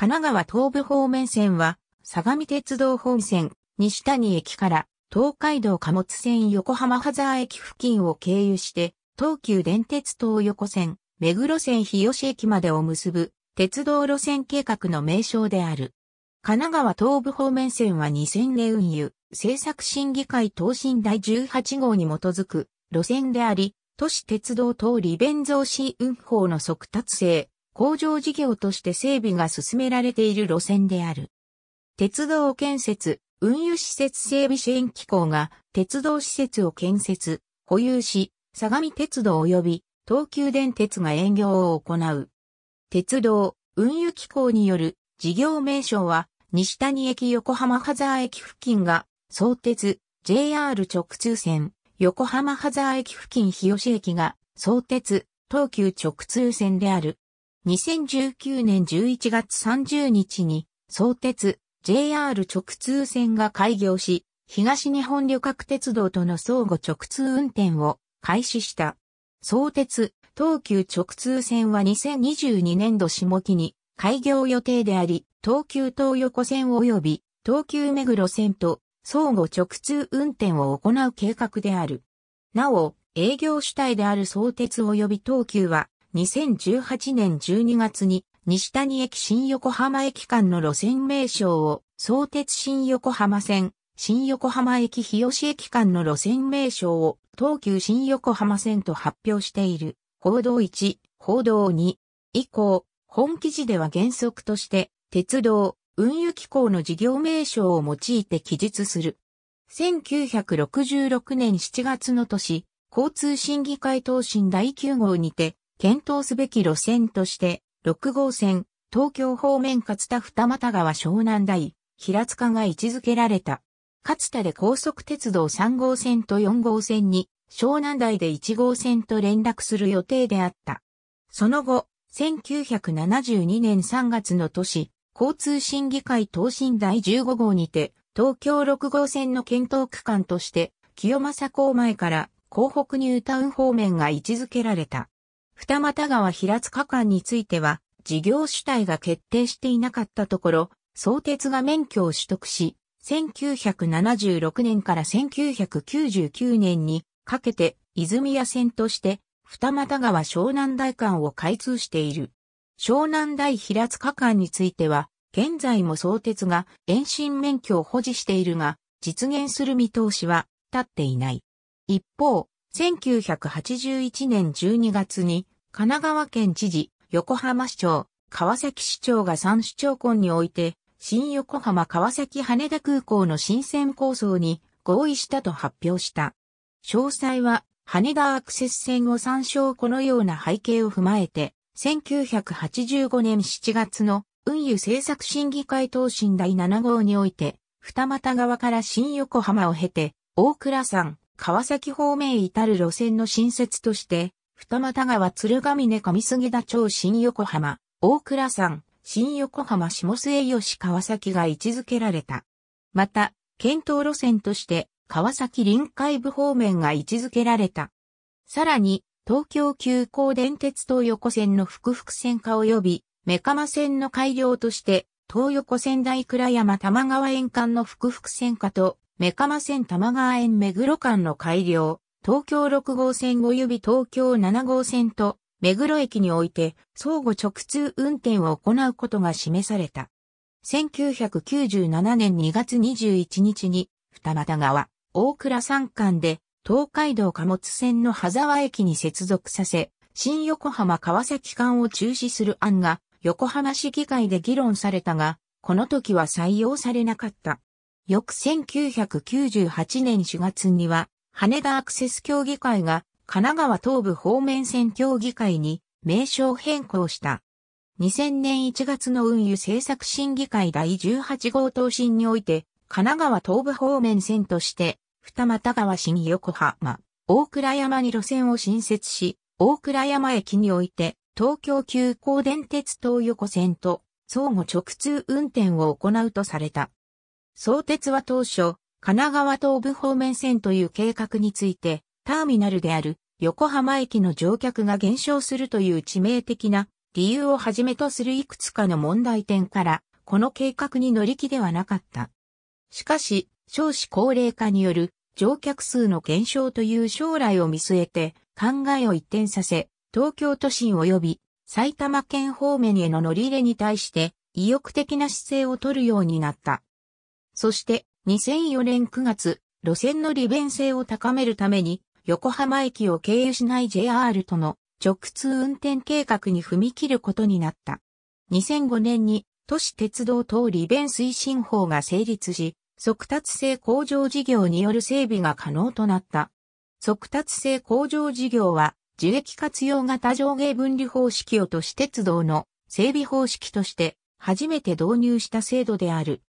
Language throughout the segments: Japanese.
神奈川東部方面線は、相模鉄道本線、西谷駅から、東海道貨物線横浜ハザー駅付近を経由して、東急電鉄東横線、目黒線日吉駅までを結ぶ、鉄道路線計画の名称である。神奈川東部方面線は2000年運輸、政策審議会答申第18号に基づく路線であり、都市鉄道等利便増進運法の速達性、工場事業として整備が進められている路線である。鉄道建設、運輸施設整備支援機構が鉄道施設を建設、保有し、相模鉄道及び東急電鉄が営業を行う。鉄道、運輸機構による事業名称は西谷駅横浜ハザー駅付近が相鉄 JR 直通線横浜ハザー駅付近日吉駅が相鉄東急直通線である。2019年11月30日に、相鉄、JR 直通線が開業し、東日本旅客鉄道との相互直通運転を開始した。相鉄、東急直通線は2022年度下期に開業予定であり、東急東横線及び東急目黒線と相互直通運転を行う計画である。なお、営業主体である相鉄及び東急は、2018年12月に西谷駅新横浜駅間の路線名称を相鉄新横浜線、新横浜駅日吉駅間の路線名称を東急新横浜線と発表している。報道1、報道2以降、本記事では原則として鉄道、運輸機構の事業名称を用いて記述する。1966年7月の年、交通審議会答申第9号にて、検討すべき路線として、6号線、東京方面勝田二俣川湘南台、平塚が位置づけられた。勝田で高速鉄道3号線と4号線に、湘南台で1号線と連絡する予定であった。その後、1972年3月の都市、交通審議会等身第15号にて、東京6号線の検討区間として、清正港前から、港北ニュータウン方面が位置づけられた。二俣川平塚間については、事業主体が決定していなかったところ、相鉄が免許を取得し、1976年から1999年にかけて泉谷線として二俣川湘南台間を開通している。湘南台平塚間については、現在も相鉄が延伸免許を保持しているが、実現する見通しは立っていない。一方、1981年12月に、神奈川県知事、横浜市長、川崎市長が三市長婚において、新横浜川崎羽田空港の新線構想に合意したと発表した。詳細は、羽田アクセス線を参照このような背景を踏まえて、1985年7月の運輸政策審議会答申第7号において、二股側から新横浜を経て、大倉山、川崎方面至る路線の新設として、二俣川鶴ヶ峰上杉田町新横浜、大倉山、新横浜下末吉川崎が位置づけられた。また、検討路線として、川崎臨海部方面が位置づけられた。さらに、東京急行電鉄東横線の複々線化及び、目釜線の改良として、東横線大倉山玉川沿岸の複々線化と、メカマ線玉川園目黒間の改良、東京6号線及び東京7号線と目黒駅において相互直通運転を行うことが示された。1997年2月21日に二股川、大倉山間で東海道貨物線の羽沢駅に接続させ、新横浜川崎間を中止する案が横浜市議会で議論されたが、この時は採用されなかった。翌1998年4月には、羽田アクセス協議会が神奈川東部方面線協議会に名称変更した。2000年1月の運輸政策審議会第18号答申において、神奈川東部方面線として、二俣川市に横浜、大倉山に路線を新設し、大倉山駅において、東京急行電鉄東横線と相互直通運転を行うとされた。相鉄は当初、神奈川東部方面線という計画について、ターミナルである横浜駅の乗客が減少するという致命的な理由をはじめとするいくつかの問題点から、この計画に乗り気ではなかった。しかし、少子高齢化による乗客数の減少という将来を見据えて考えを一転させ、東京都心及び埼玉県方面への乗り入れに対して意欲的な姿勢を取るようになった。そして2004年9月、路線の利便性を高めるために、横浜駅を経由しない JR との直通運転計画に踏み切ることになった。2005年に都市鉄道等利便推進法が成立し、速達性向上事業による整備が可能となった。速達性向上事業は、受益活用型上下分離方式を都市鉄道の整備方式として初めて導入した制度である。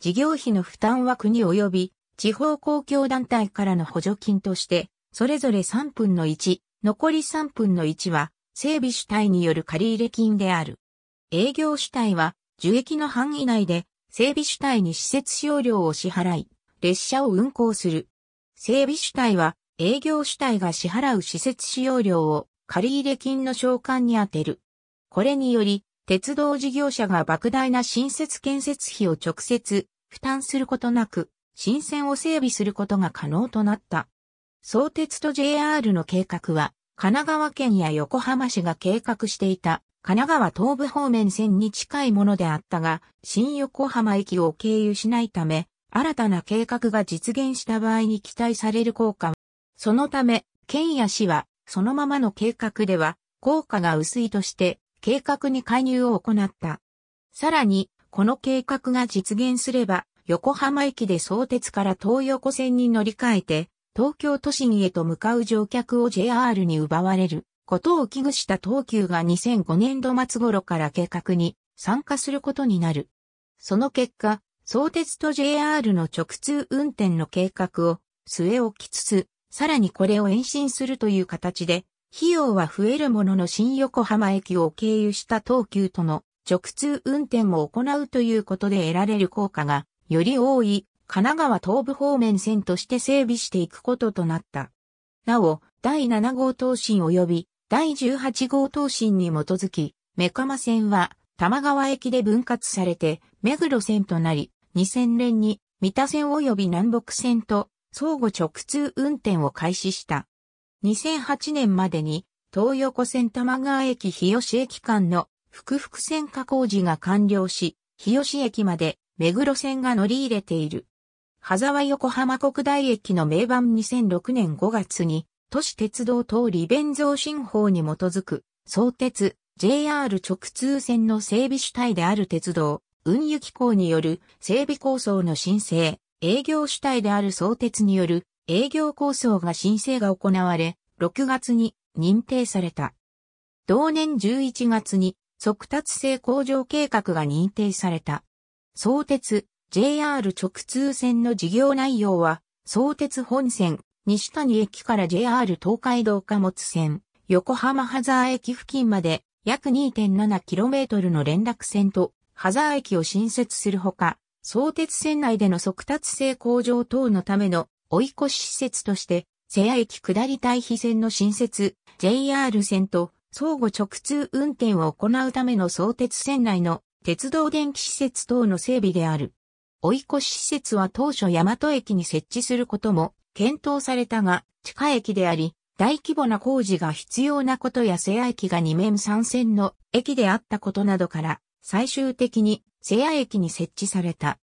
事業費の負担は国及び地方公共団体からの補助金として、それぞれ3分の1、残り3分の1は、整備主体による借入金である。営業主体は、受益の範囲内で、整備主体に施設使用料を支払い、列車を運行する。整備主体は、営業主体が支払う施設使用料を、借入金の償還に充てる。これにより、鉄道事業者が莫大な新設建設費を直接負担することなく、新線を整備することが可能となった。相鉄と JR の計画は、神奈川県や横浜市が計画していた神奈川東部方面線に近いものであったが、新横浜駅を経由しないため、新たな計画が実現した場合に期待される効果は、そのため、県や市は、そのままの計画では、効果が薄いとして、計画に介入を行った。さらに、この計画が実現すれば、横浜駅で相鉄から東横線に乗り換えて、東京都心へと向かう乗客を JR に奪われることを危惧した東急が2005年度末頃から計画に参加することになる。その結果、相鉄と JR の直通運転の計画を据え置きつつ、さらにこれを延伸するという形で費用は増えるものの新横浜駅を経由した東急との直通運転も行うということで得られる効果がより多い神奈川東部方面線として整備していくこととなった。なお、第7号東進及び第18号東進に基づき、目鎌線は玉川駅で分割されて目黒線となり、2000年に三田線及び南北線と相互直通運転を開始した。2008年までに東横線玉川駅日吉駅間の複々線化工事が完了し、日吉駅まで目黒線が乗り入れている。羽沢横浜国大駅の名盤2006年5月に、都市鉄道等利便増進法に基づく、相鉄、JR 直通線の整備主体である鉄道、運輸機構による整備構想の申請、営業主体である相鉄による営業構想が申請が行われ、6月に認定された。同年11月に速達性向上計画が認定された。相鉄 JR 直通線の事業内容は、相鉄本線、西谷駅から JR 東海道貨物線、横浜ハザー駅付近まで約 2.7km の連絡線とハザー駅を新設するほか、相鉄線内での速達性向上等のための追い越し施設として、瀬谷駅下り対比線の新設、JR 線と相互直通運転を行うための相鉄線内の鉄道電気施設等の整備である。追い越し施設は当初大和駅に設置することも検討されたが、地下駅であり、大規模な工事が必要なことや瀬谷駅が2面3線の駅であったことなどから、最終的に瀬谷駅に設置された。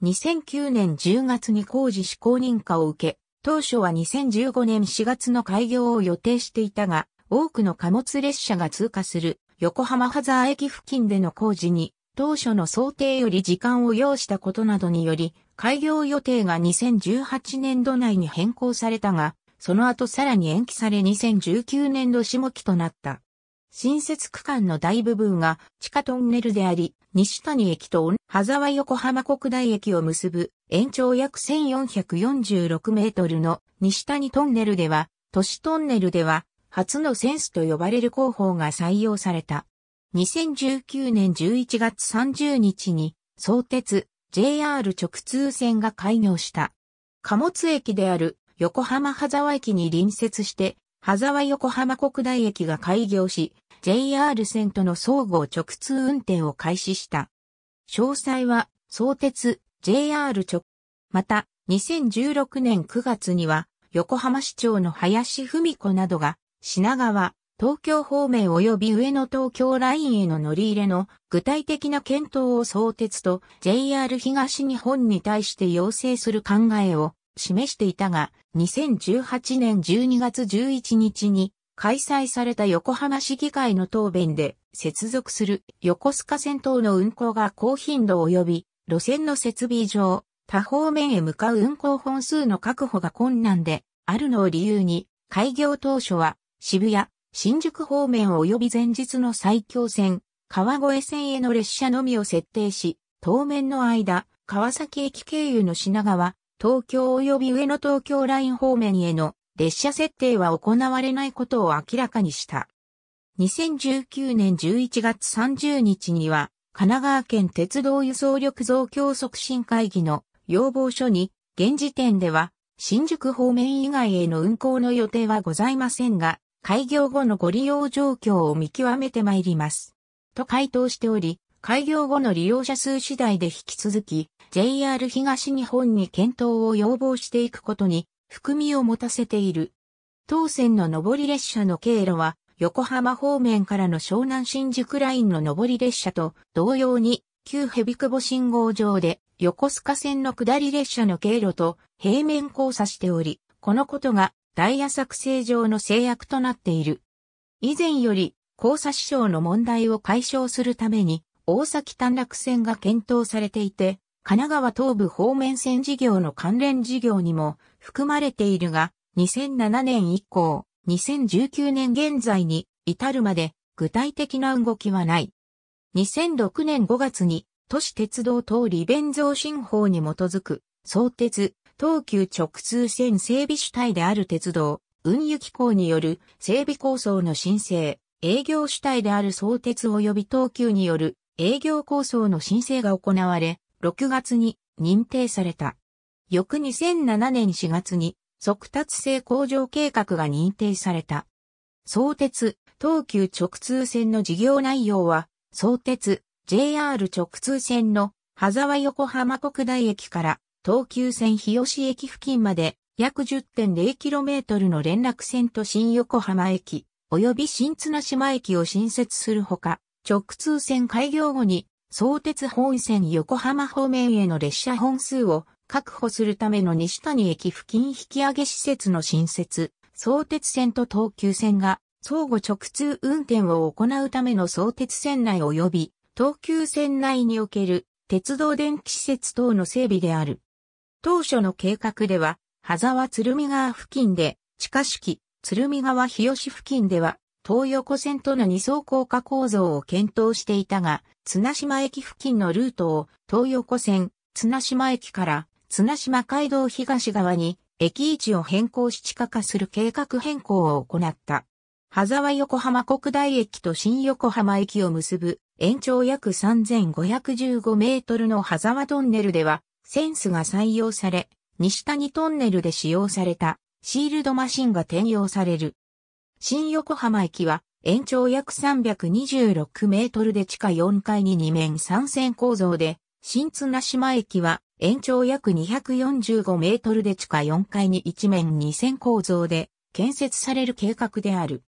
2009年10月に工事施行認可を受け、当初は2015年4月の開業を予定していたが、多くの貨物列車が通過する横浜ハザー駅付近での工事に、当初の想定より時間を要したことなどにより、開業予定が2018年度内に変更されたが、その後さらに延期され2019年度下期となった。新設区間の大部分が地下トンネルであり、西谷駅と羽沢横浜国大駅を結ぶ延長約1446メートルの西谷トンネルでは、都市トンネルでは初のセンスと呼ばれる工法が採用された。2019年11月30日に相鉄 JR 直通線が開業した。貨物駅である横浜羽沢駅に隣接して、羽沢横浜国大駅が開業し、JR 線との相互直通運転を開始した。詳細は、相鉄、JR 直、また、2016年9月には、横浜市長の林文子などが、品川、東京方面及び上野東京ラインへの乗り入れの具体的な検討を相鉄と JR 東日本に対して要請する考えを示していたが、2018年12月11日に開催された横浜市議会の答弁で、接続する横須賀線等の運行が高頻度及び、路線の設備上、他方面へ向かう運行本数の確保が困難で、あるのを理由に、開業当初は、渋谷、新宿方面及び前日の埼京線、川越線への列車のみを設定し、当面の間、川崎駅経由の品川、東京及び上野東京ライン方面への列車設定は行われないことを明らかにした。2019年11月30日には、神奈川県鉄道輸送力増強促進会議の要望書に、現時点では、新宿方面以外への運行の予定はございませんが、開業後のご利用状況を見極めてまいります。と回答しており、開業後の利用者数次第で引き続き、JR 東日本に検討を要望していくことに含みを持たせている。当線の上り列車の経路は、横浜方面からの湘南新宿ラインの上り列車と同様に、旧蛇久保信号場で横須賀線の下り列車の経路と平面交差しており、このことがダイヤ作成上の制約となっている。以前より交差支障の問題を解消するために、大崎短絡線が検討されていて、神奈川東部方面線事業の関連事業にも含まれているが、2007年以降、2019年現在に至るまで具体的な動きはない。2006年5月に都市鉄道等利便増進法に基づく、相鉄、東急直通線整備主体である鉄道、運輸機構による整備構想の申請、営業主体である相鉄及び東急による営業構想の申請が行われ、6月に認定された。翌2007年4月に速達性向上計画が認定された。相鉄、東急直通線の事業内容は、相鉄、JR 直通線の羽沢横浜国大駅から東急線日吉駅付近まで約 10.0km の連絡線と新横浜駅及び新綱島駅を新設するほか、直通線開業後に相鉄本線横浜方面への列車本数を確保するための西谷駅付近引き上げ施設の新設、相鉄線と東急線が相互直通運転を行うための相鉄線内及び東急線内における鉄道電気施設等の整備である。当初の計画では、羽沢鶴見川付近で、地下式、鶴見川日吉付近では、東横線との二層高架構造を検討していたが、綱島駅付近のルートを東横線、綱島駅から綱島街道東側に駅位置を変更し地下化する計画変更を行った。羽沢横浜国大駅と新横浜駅を結ぶ延長約3515メートルの羽沢トンネルではセンスが採用され、西谷トンネルで使用されたシールドマシンが転用される。新横浜駅は延長約326メートルで地下4階に2面3線構造で、新綱島駅は延長約245メートルで地下4階に1面2線構造で建設される計画である。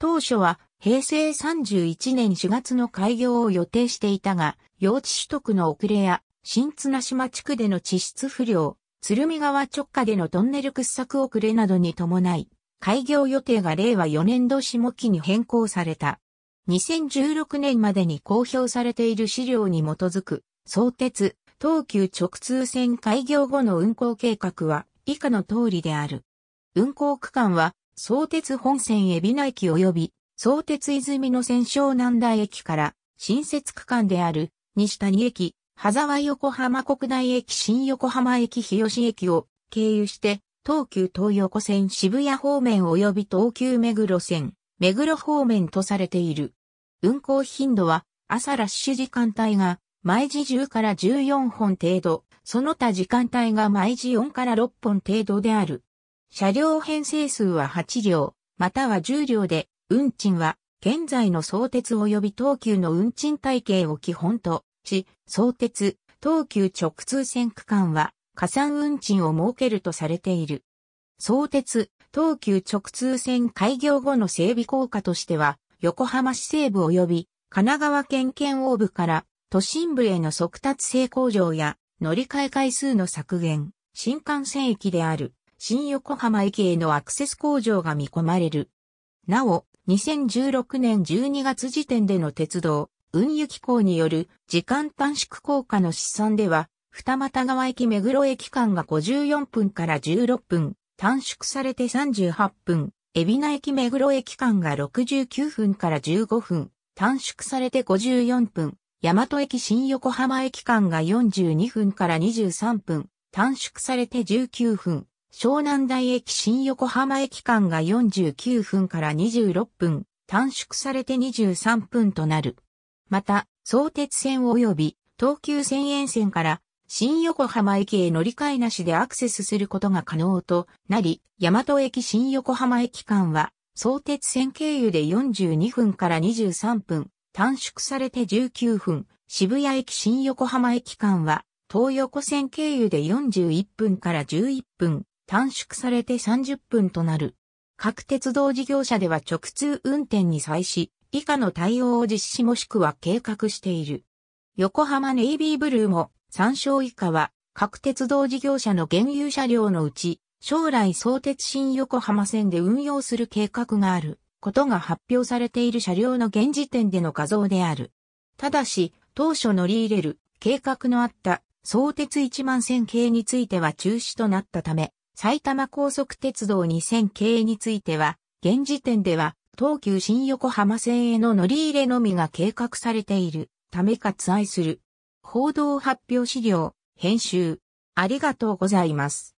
当初は平成31年4月の開業を予定していたが、用地取得の遅れや新綱島地区での地質不良、鶴見川直下でのトンネル掘削遅れなどに伴い、開業予定が令和4年度下期に変更された。2016年までに公表されている資料に基づく、相鉄、東急直通線開業後の運行計画は以下の通りである。運行区間は、相鉄本線海老名駅及び、相鉄泉の線湘南台駅から、新設区間である、西谷駅、羽沢横浜国内駅新横浜駅日吉駅を経由して、東急東横線渋谷方面及び東急目黒線、目黒方面とされている。運行頻度は朝ラッシュ時間帯が毎時10から14本程度、その他時間帯が毎時4から6本程度である。車両編成数は8両、または10両で、運賃は現在の相鉄及び東急の運賃体系を基本とし、相鉄、東急直通線区間は加算運賃を設けるとされている。相鉄、東急直通線開業後の整備効果としては、横浜市西部及び神奈川県県央部から都心部への速達性向上や乗り換え回数の削減、新幹線駅である新横浜駅へのアクセス向上が見込まれる。なお、2016年12月時点での鉄道、運輸機構による時間短縮効果の試算では、二俣川駅目黒駅間が54分から16分、短縮されて38分、海老名駅目黒駅間が69分から15分、短縮されて54分、大和駅新横浜駅間が42分から23分、短縮されて19分、湘南台駅新横浜駅間が49分から26分、短縮されて23分となる。また、相鉄線及び東急線沿線から新横浜駅へ乗り換えなしでアクセスすることが可能となり、大和駅新横浜駅間は、相鉄線経由で42分から23分、短縮されて19分、渋谷駅新横浜駅間は、東横線経由で41分から11分、短縮されて30分となる。各鉄道事業者では直通運転に際し、以下の対応を実施もしくは計画している。横浜ネイビーブルーも参照以下は、各鉄道事業者の現有車両のうち、将来相鉄新横浜線で運用する計画があることが発表されている車両の現時点での画像である。ただし、当初乗り入れる計画のあった相鉄1万線系については中止となったため、埼玉高速鉄道2000系については、現時点では東急新横浜線への乗り入れのみが計画されているため割愛する報道発表資料、編集。ありがとうございます。